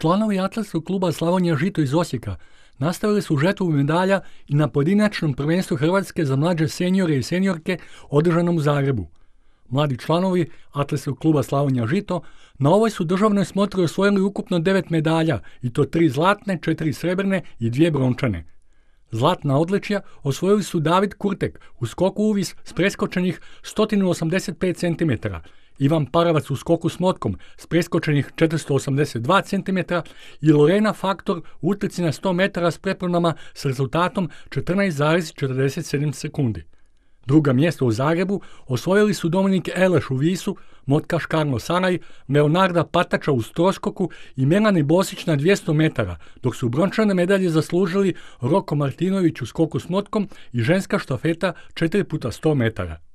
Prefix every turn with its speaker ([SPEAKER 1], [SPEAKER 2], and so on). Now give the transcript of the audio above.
[SPEAKER 1] Članovi Atletskog kluba Slavonija Žito iz Osijeka nastavili su žetvu medalja i na pojedinačnom prvenstvu Hrvatske za mlađe senjore i senjorke održanom u Zagrebu. Mladi članovi Atletskog kluba Slavonija Žito na ovoj su državnoj smotri osvojili ukupno devet medalja i to tri zlatne, četiri srebrne i dvije brončane. Zlatna odličja osvojili su David Kurtek u skoku uvis s preskočenih 185 cm Ivan Paravac u skoku s motkom s preskočenih 482 cm i Lorena Faktor u utrci na 100 metara s prepronama s rezultatom 14,47 sekundi. Druga mjesto u Zagrebu osvojili su Dominik Eleš u Visu, Motka Škarno Sanaj, Leonarda Patača u Stroskoku i Melani Bosić na 200 metara, dok su brončane medalje zaslužili Roko Martinović u skoku s motkom i ženska štafeta 4 puta 100 metara.